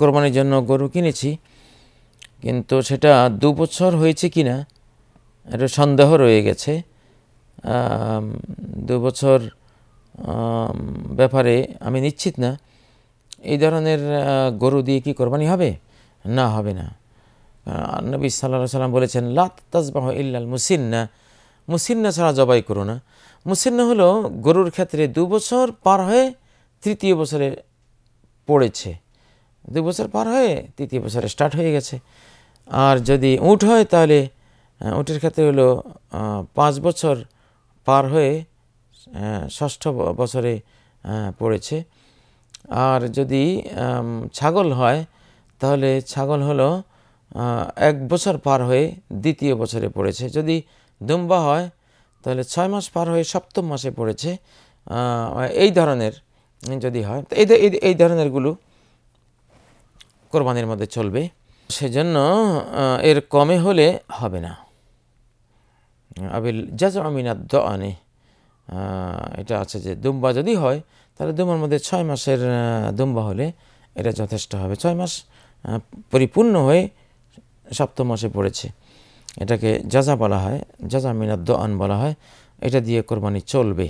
কোরবানির জন্য গরু কিনেছি কিন্তু সেটা দু বছর হয়েছে কি না একটা সন্দেহ রয়ে গেছে দু বছর ব্যাপারে আমি নিশ্চিত না এই ধরনের গরু দিয়ে কি কোরবানি হবে না হবে না নবী সাল্লা সাল্লাম বলেছেন লাত তাজবাহ ইল্লাল মুসিন্না মুসিন্না ছাড়া জবাই করো না মুসিন্না হলো গরুর ক্ষেত্রে দু বছর পার হয়ে তৃতীয় বছরে পড়েছে দু বছর পার হয়ে তৃতীয় বছরে স্টার্ট হয়ে গেছে আর যদি উঠ হয় তাহলে উঁটের ক্ষেত্রে হলো পাঁচ বছর পার হয়ে ষষ্ঠ বছরে পড়েছে আর যদি ছাগল হয় তাহলে ছাগল হলো এক বছর পার হয়ে দ্বিতীয় বছরে পড়েছে যদি দুম্বা হয় তাহলে ছয় মাস পার হয়ে সপ্তম মাসে পড়েছে এই ধরনের যদি হয় এই ধরনেরগুলো কোরবানির মধ্যে চলবে সেজন্য এর কমে হলে হবে না আবিল জাজ আমিনা দ এটা আছে যে দুম্বা যদি হয় তাহলে দুম্বার মধ্যে ছয় মাসের দুম্বা হলে এটা যথেষ্ট হবে ছয় মাস পরিপূর্ণ হয়ে সপ্তম মাসে পড়েছে এটাকে যাজা বলা হয় যাজা মিনাদ্দ আন বলা হয় এটা দিয়ে কোরবানি চলবে